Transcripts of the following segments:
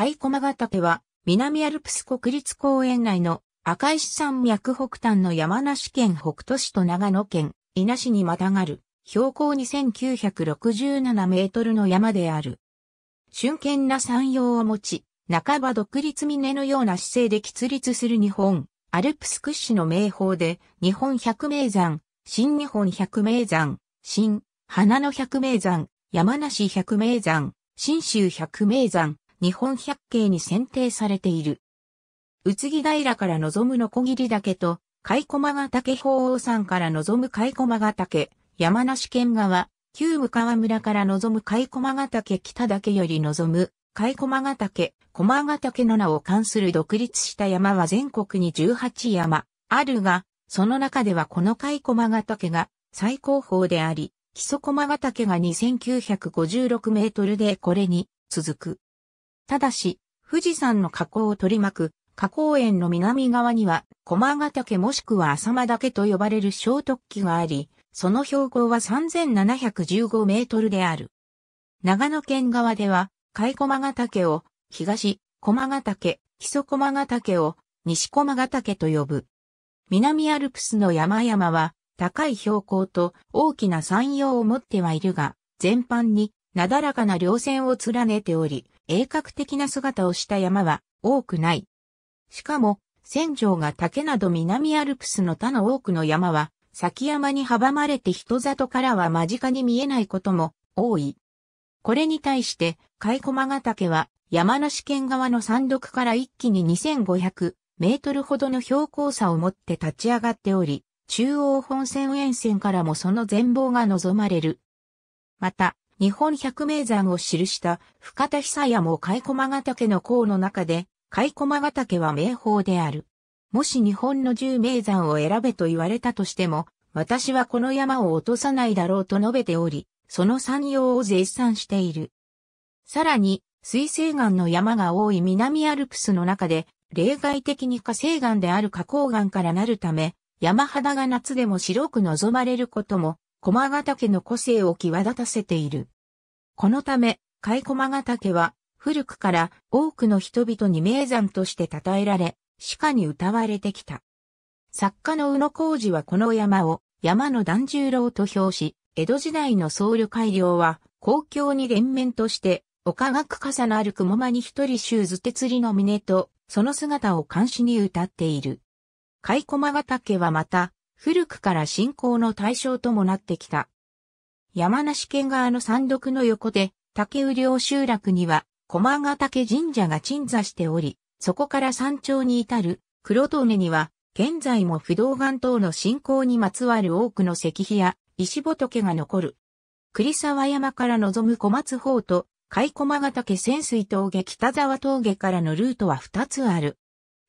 貝駒ヶ岳は、南アルプス国立公園内の赤石山脈北端の山梨県北杜市と長野県伊那市にまたがる標高2967メートルの山である。春剣な山陽を持ち、半ば独立峰のような姿勢で起立する日本、アルプス屈指の名峰で、日本百名山、新日本百名山、新、花の百名山、山梨百名山、新州百名山、日本百景に選定されている。宇津木平から望むのこぎり岳と、海駒ヶ岳法王山から望む海駒ヶ岳、山梨県側、旧向川村から望む海駒ヶ岳北岳より望む海駒ヶ岳、駒ヶ岳の名を冠する独立した山は全国に18山あるが、その中ではこの海駒ヶ岳が最高峰であり、木曽駒ヶ岳が2956メートルでこれに続く。ただし、富士山の河口を取り巻く、河口園の南側には、駒ヶ岳もしくは浅間岳と呼ばれる小突起があり、その標高は3715メートルである。長野県側では、海駒ヶ岳を、東、駒ヶ岳、木曽駒ヶ岳を、西駒ヶ岳と呼ぶ。南アルプスの山々は、高い標高と大きな山陽を持ってはいるが、全般になだらかな稜線を連ねており、鋭角的な姿をした山は多くない。しかも、戦場が竹など南アルプスの他の多くの山は、先山に阻まれて人里からは間近に見えないことも多い。これに対して、貝駒ヶ岳は山梨県側の山麓から一気に2500メートルほどの標高差を持って立ち上がっており、中央本線沿線からもその全貌が望まれる。また、日本百名山を記した深田久也も甲斐駒ヶ岳の項の中で、甲斐駒ヶ岳は名峰である。もし日本の十名山を選べと言われたとしても、私はこの山を落とさないだろうと述べており、その山陽を絶賛している。さらに、水星岩の山が多い南アルプスの中で、例外的に火星岩である花崗岩からなるため、山肌が夏でも白く望まれることも駒ヶ岳の個性を際立たせている。このため、海駒ヶ岳は、古くから多くの人々に名山として称えられ、鹿に歌われてきた。作家の宇野浩二はこの山を山の團十郎と評し、江戸時代の僧侶改良は公共に連綿として、丘岳傘のある雲間に一人シーズ手釣りの峰と、その姿を監視に歌っている。海駒ヶ岳はまた、古くから信仰の対象ともなってきた。山梨県側の山麓の横で、竹雨量集落には、駒ヶ岳神社が鎮座しており、そこから山頂に至る黒峠には、現在も不動岩等の信仰にまつわる多くの石碑や石仏が残る。栗沢山から望む小松方と、海駒ヶ岳潜水峠北沢峠からのルートは2つある。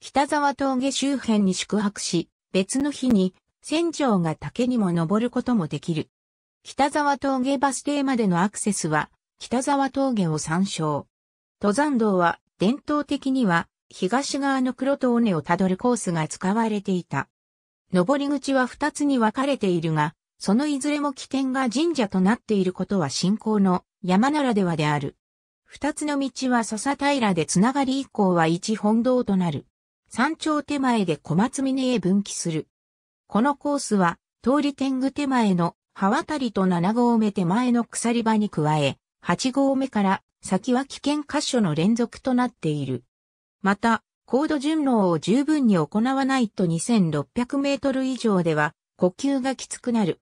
北沢峠周辺に宿泊し、別の日に船長が竹にも登ることもできる。北沢峠バス停までのアクセスは、北沢峠を参照。登山道は、伝統的には、東側の黒と尾根をたどるコースが使われていた。登り口は二つに分かれているが、そのいずれも起点が神社となっていることは信仰の山ならではである。二つの道は笹平でつながり以降は一本道となる。山頂手前で小松峰へ分岐する。このコースは、通り天狗手前の刃渡りと7号目手前の鎖場に加え、8号目から先は危険箇所の連続となっている。また、高度順応を十分に行わないと2600メートル以上では呼吸がきつくなる。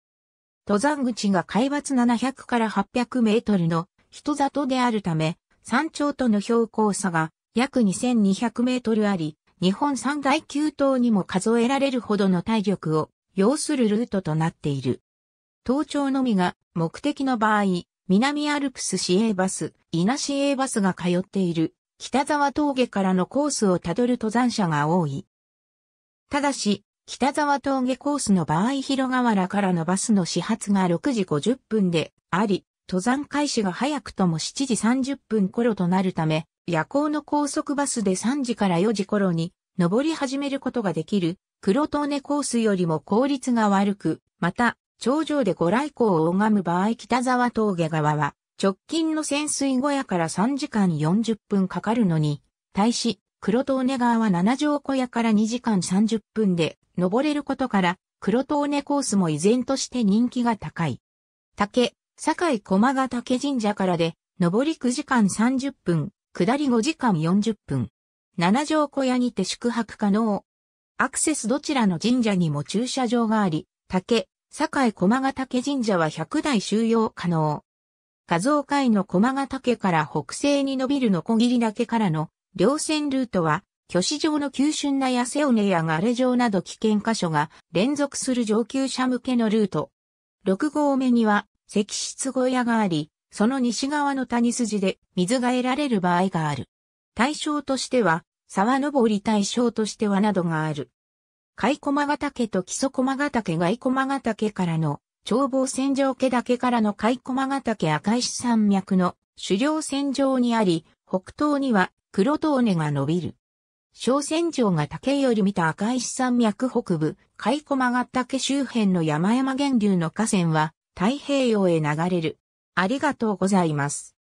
登山口が海抜700から800メートルの人里であるため、山頂との標高差が約2200メートルあり、日本三大急登にも数えられるほどの体力を要するルートとなっている。登頂のみが目的の場合、南アルプス市営バス、稲市営バスが通っている北沢峠からのコースをたどる登山者が多い。ただし、北沢峠コースの場合広河原からのバスの始発が6時50分であり、登山開始が早くとも7時30分頃となるため、夜行の高速バスで3時から4時頃に登り始めることができる黒トーネコースよりも効率が悪く、また、頂上でご来光を拝む場合北沢峠側は直近の潜水小屋から3時間40分かかるのに、対し、黒トーネ川は7条小屋から2時間30分で登れることから、黒トーネコースも依然として人気が高い。竹、堺駒ヶ岳神社からで、登り9時間30分、下り5時間40分。七条小屋にて宿泊可能。アクセスどちらの神社にも駐車場があり、竹、堺駒ヶ岳神社は100台収容可能。画像界の駒ヶ岳から北西に伸びるのこぎり岳からの稜線ルートは、巨子状の急峻な痩せ尾根やガれ状など危険箇所が連続する上級者向けのルート。6号目には石室小屋があり、その西側の谷筋で水が得られる場合がある。対象としては、沢登り対象としてはなどがある。貝駒ヶ岳と木曽駒ヶ岳外駒ヶ岳からの眺望線上家岳からの貝駒ヶ岳赤石山脈の狩猟線上にあり、北東には黒峠根が伸びる。小線上が竹より見た赤石山脈北部、海駒ヶ岳周辺の山々源流の河川は太平洋へ流れる。ありがとうございます。